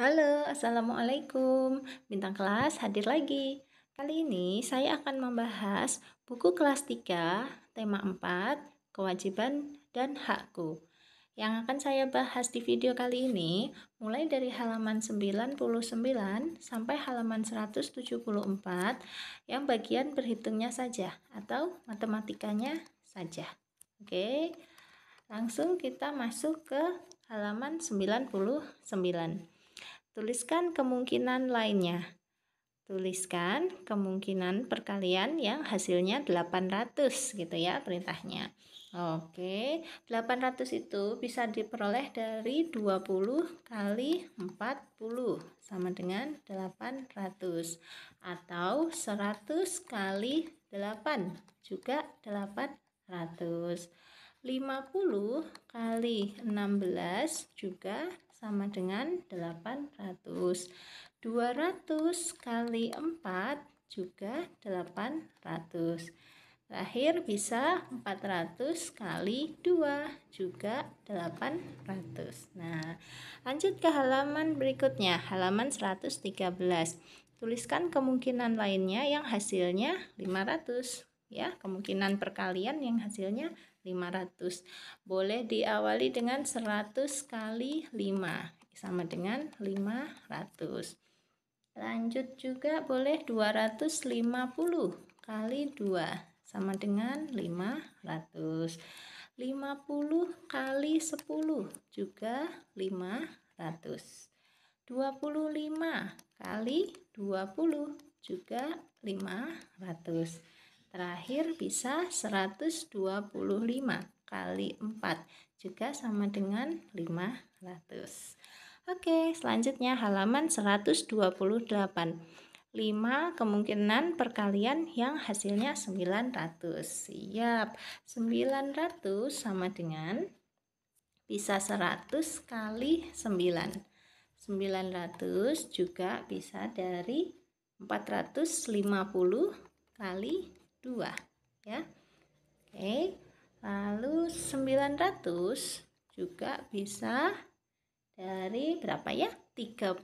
Halo, Assalamualaikum. Bintang kelas hadir lagi. Kali ini saya akan membahas buku kelas 3, tema 4, kewajiban dan hakku. Yang akan saya bahas di video kali ini mulai dari halaman 99 sampai halaman 174 yang bagian berhitungnya saja atau matematikanya saja. Oke, langsung kita masuk ke halaman 99. Tuliskan kemungkinan lainnya. Tuliskan kemungkinan perkalian yang hasilnya 800 gitu ya perintahnya. Oke, 800 itu bisa diperoleh dari 20 kali 40 sama dengan 800 atau 100 kali 8 juga 800. 50 kali 16 juga sama dengan 800. 200 kali 4 juga 800. Terakhir bisa 400 kali 2 juga 800. Nah, lanjut ke halaman berikutnya, halaman 113. Tuliskan kemungkinan lainnya yang hasilnya 500 ya kemungkinan perkalian yang hasilnya 500 boleh diawali dengan 100 kali 5 sama dengan 500 lanjut juga boleh 250 kali 2 sama dengan 500 50 kali 10 juga 500 25 kali 20 juga 500 Terakhir bisa 125 kali 4 juga sama dengan 500. Oke, selanjutnya halaman 128. 5 kemungkinan perkalian yang hasilnya 900. Siap. 900 sama dengan bisa 100 kali 9. 900 juga bisa dari 450 kali 2 ya oke lalu 900 juga bisa dari berapa ya 30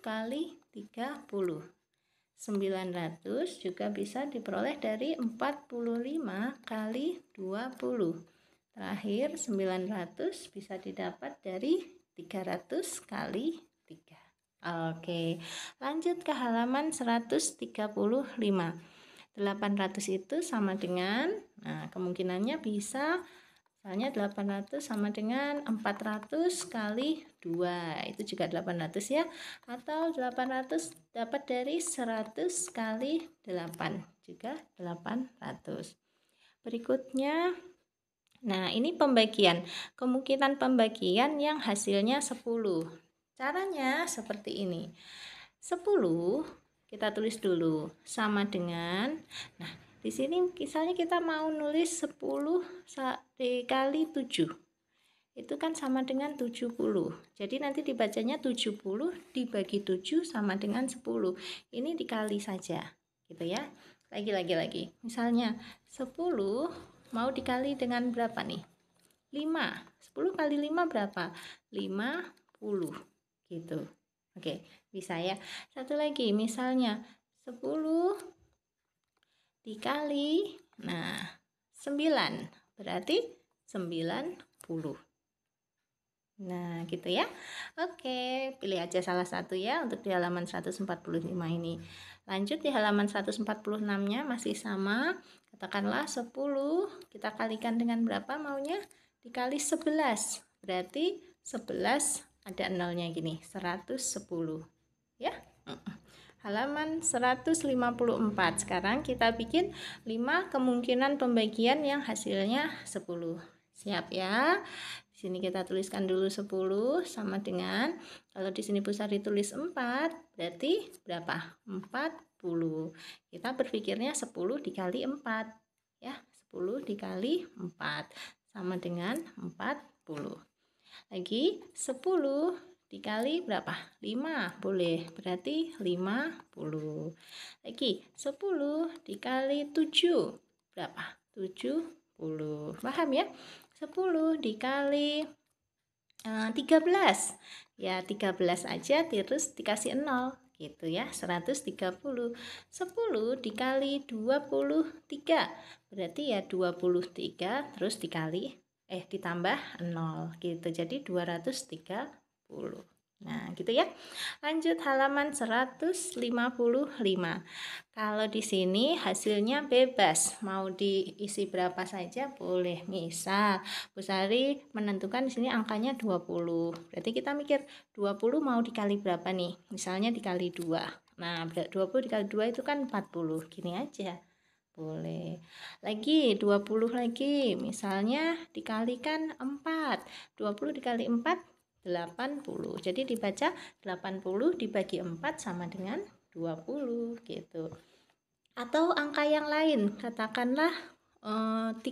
kali 30 900 juga bisa diperoleh dari 45 kali 20 terakhir 900 bisa didapat dari 300 kali 3 Oke, lanjut ke halaman 135. 800 itu sama dengan nah kemungkinannya bisa misalnya 800 sama dengan 400 kali 2 itu juga 800 ya atau 800 dapat dari 100 kali 8 juga 800 berikutnya Nah, ini pembagian. Kemungkinan pembagian yang hasilnya 10. Caranya seperti ini. 10 kita tulis dulu sama dengan nah di sini misalnya kita mau nulis 10 dikali 7 itu kan sama dengan 70 jadi nanti dibacanya 70 dibagi 7 sama dengan 10 ini dikali saja gitu ya lagi lagi lagi misalnya 10 mau dikali dengan berapa nih 5 10 kali 5 berapa 50 gitu Oke, bisa ya. Satu lagi, misalnya 10 dikali nah 9 berarti 90. Nah, gitu ya. Oke, pilih aja salah satu ya untuk di halaman 145 ini. Lanjut di halaman 146-nya masih sama. Katakanlah 10 kita kalikan dengan berapa maunya? Dikali 11. Berarti 11 ada nolnya gini 110 ya halaman 154 sekarang kita bikin 5 kemungkinan pembagian yang hasilnya 10 siap ya di sini kita tuliskan dulu 10 sama dengan kalau di sini pusat ditulis 4 berarti berapa 40 kita berpikirnya 10 dikali 4 ya 10 dikali 4 sama dengan 40 lagi 10 dikali berapa? 5 boleh berarti 50 Lagi 10 dikali 7 berapa? 70 paham ya? 10 dikali uh, eh, 13 ya 13 aja terus dikasih 0 gitu ya 130 10 dikali 23 berarti ya 23 terus dikali eh ditambah 0 gitu. Jadi 230. Nah, gitu ya. Lanjut halaman 155. Kalau di sini hasilnya bebas, mau diisi berapa saja boleh. Misal, Bu menentukan di sini angkanya 20. Berarti kita mikir 20 mau dikali berapa nih? Misalnya dikali 2. Nah, 20 dikali 2 itu kan 40. Gini aja. Boleh. Lagi 20 lagi. Misalnya dikalikan 4. 20 dikali 4 80. Jadi dibaca 80 dibagi 4 sama dengan 20 gitu. Atau angka yang lain, katakanlah eh, 30.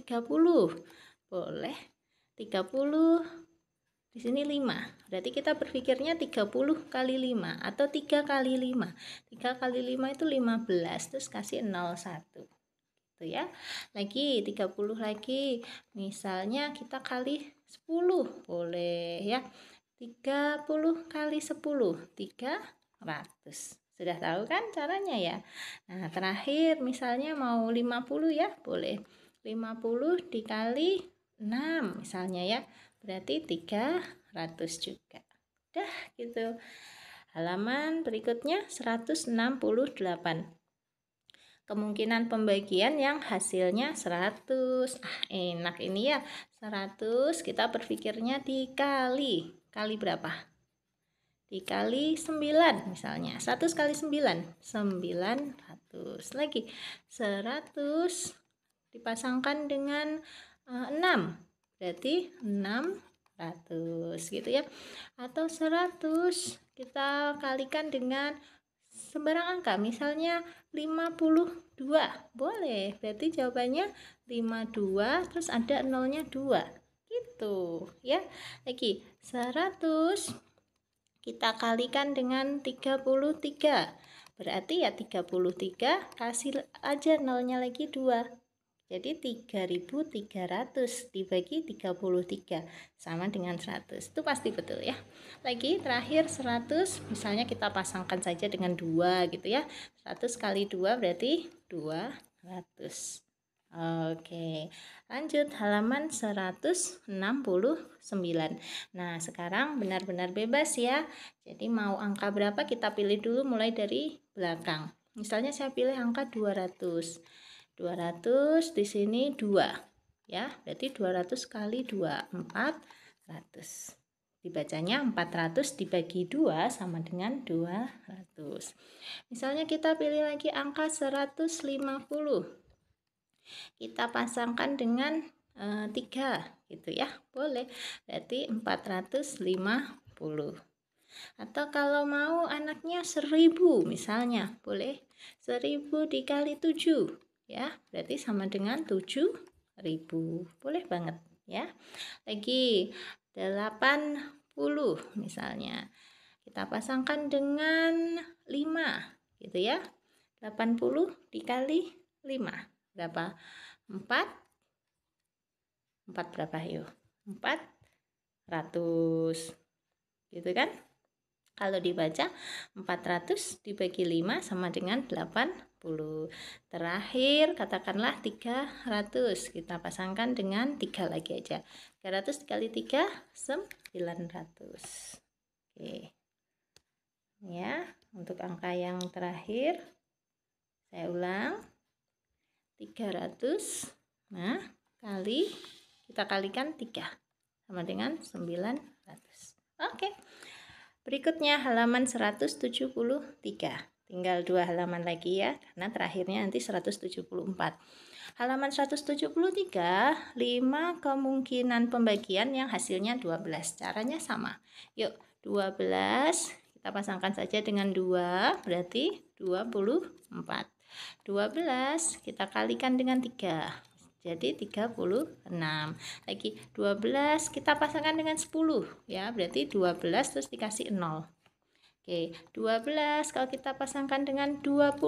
Boleh. 30 di sini 5. Berarti kita berpikirnya 30 kali 5 atau 3 kali 5. 3 kali 5 itu 15, terus kasih 01 gitu ya lagi 30 lagi misalnya kita kali 10 boleh ya 30 kali 10 300 sudah tahu kan caranya ya nah terakhir misalnya mau 50 ya boleh 50 dikali 6 misalnya ya berarti 300 juga dah gitu halaman berikutnya 168 kemungkinan pembagian yang hasilnya 100 ah enak ini ya 100 kita berpikirnya dikali kali berapa dikali 9 misalnya 1 kali 9 900 lagi 100 dipasangkan dengan uh, eh, 6 berarti 600 gitu ya atau 100 kita kalikan dengan sembarang angka misalnya 52 boleh berarti jawabannya 52 terus ada nolnya 2 gitu ya lagi 100 kita kalikan dengan 33 berarti ya 33 hasil aja nolnya lagi 2 jadi 3300 dibagi 33 sama dengan 100. Itu pasti betul ya. Lagi terakhir 100 misalnya kita pasangkan saja dengan 2 gitu ya. 100 kali 2 berarti 200. Oke, lanjut halaman 169. Nah, sekarang benar-benar bebas ya. Jadi mau angka berapa kita pilih dulu mulai dari belakang. Misalnya saya pilih angka 200. 200 di sini 2 ya berarti 200 kali 2 400 dibacanya 400 dibagi 2 sama dengan 200 misalnya kita pilih lagi angka 150 kita pasangkan dengan e, eh, 3 gitu ya boleh berarti 450 atau kalau mau anaknya 1000 misalnya boleh 1000 dikali 7 ya berarti sama dengan 7000 boleh banget ya lagi 80 misalnya kita pasangkan dengan 5 gitu ya 80 dikali 5 berapa 4 4 berapa yuk 400 gitu kan kalau dibaca 400 dibagi 5 sama dengan 8 Terakhir katakanlah 300. Kita pasangkan dengan 3 lagi aja. 300 dikali 3 900. Oke. Ya, untuk angka yang terakhir saya ulang 300. Nah, kali kita kalikan 3 sama dengan 900. Oke. Berikutnya halaman 173 tinggal dua halaman lagi ya karena terakhirnya nanti 174 halaman 173 5 kemungkinan pembagian yang hasilnya 12 caranya sama yuk 12 kita pasangkan saja dengan 2 berarti 24 12 kita kalikan dengan 3 jadi 36 lagi 12 kita pasangkan dengan 10 ya berarti 12 terus dikasih 0 Oke, 12 kalau kita pasangkan dengan 20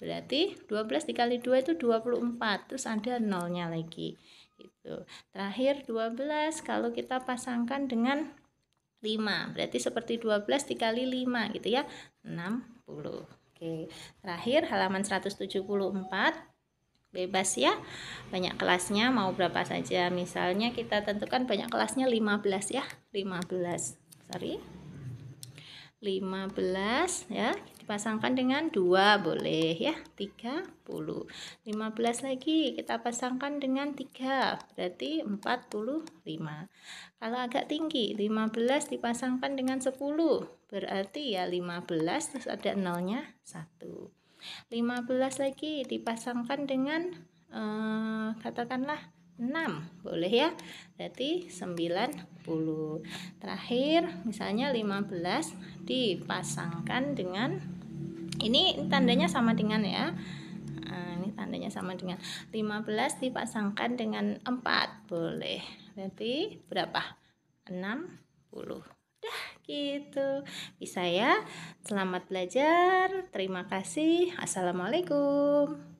berarti 12 dikali 2 itu 24 terus ada nolnya lagi gitu. Terakhir 12 kalau kita pasangkan dengan 5 berarti seperti 12 dikali 5 gitu ya 60 Oke, terakhir halaman 174 bebas ya banyak kelasnya mau berapa saja misalnya kita tentukan banyak kelasnya 15 ya 15 sorry 15 ya dipasangkan dengan 2 boleh ya 30 15 lagi kita pasangkan dengan 3 berarti 45 kalau agak tinggi 15 dipasangkan dengan 10 berarti ya 15 terus ada nolnya 1 15 lagi dipasangkan dengan eh, katakanlah 6 boleh ya berarti 90 terakhir misalnya 15 dipasangkan dengan ini tandanya sama dengan ya nah, ini tandanya sama dengan 15 dipasangkan dengan 4 boleh berarti berapa 60 dah gitu bisa ya selamat belajar terima kasih assalamualaikum